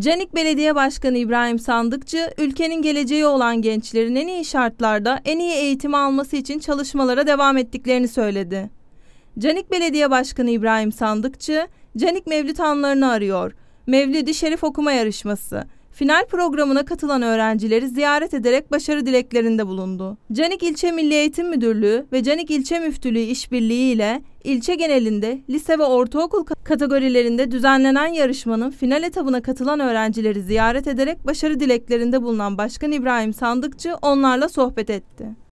Canik Belediye Başkanı İbrahim Sandıkçı, ülkenin geleceği olan gençlerin en iyi şartlarda en iyi eğitimi alması için çalışmalara devam ettiklerini söyledi. Canik Belediye Başkanı İbrahim Sandıkçı, Canik Mevlüt Hanlarını arıyor. Mevlidi Şerif okuma yarışması, final programına katılan öğrencileri ziyaret ederek başarı dileklerinde bulundu. Canik İlçe Milli Eğitim Müdürlüğü ve Canik İlçe Müftülüğü işbirliği ile ilçe genelinde lise ve ortaokul kategorilerinde düzenlenen yarışmanın final etabına katılan öğrencileri ziyaret ederek başarı dileklerinde bulunan Başkan İbrahim Sandıkçı onlarla sohbet etti.